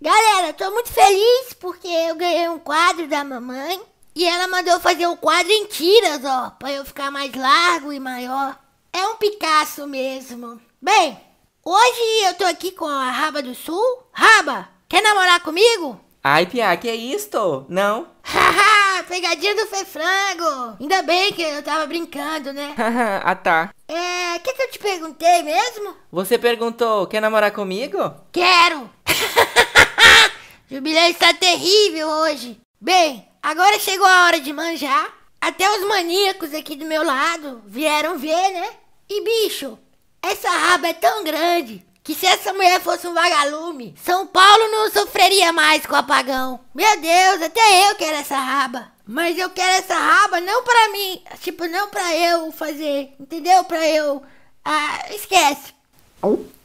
Galera, tô muito feliz porque eu ganhei um quadro da mamãe e ela mandou fazer o quadro em tiras, ó, pra eu ficar mais largo e maior. É um Picasso mesmo. Bem, hoje eu tô aqui com a Raba do Sul. Raba, quer namorar comigo? Ai, Pia, que é isto? Não. Haha, pegadinha do Fefrango. Ainda bem que eu tava brincando, né? Haha, ah tá. É, o que, que eu te perguntei mesmo? Você perguntou, quer namorar comigo? Quero. Jubileu está terrível hoje. Bem, agora chegou a hora de manjar. Até os maníacos aqui do meu lado vieram ver, né? E bicho, essa raba é tão grande que se essa mulher fosse um vagalume, São Paulo não sofreria mais com o apagão. Meu Deus, até eu quero essa raba. Mas eu quero essa raba não pra mim, tipo, não pra eu fazer, entendeu? Pra eu. Ah, esquece. Oh.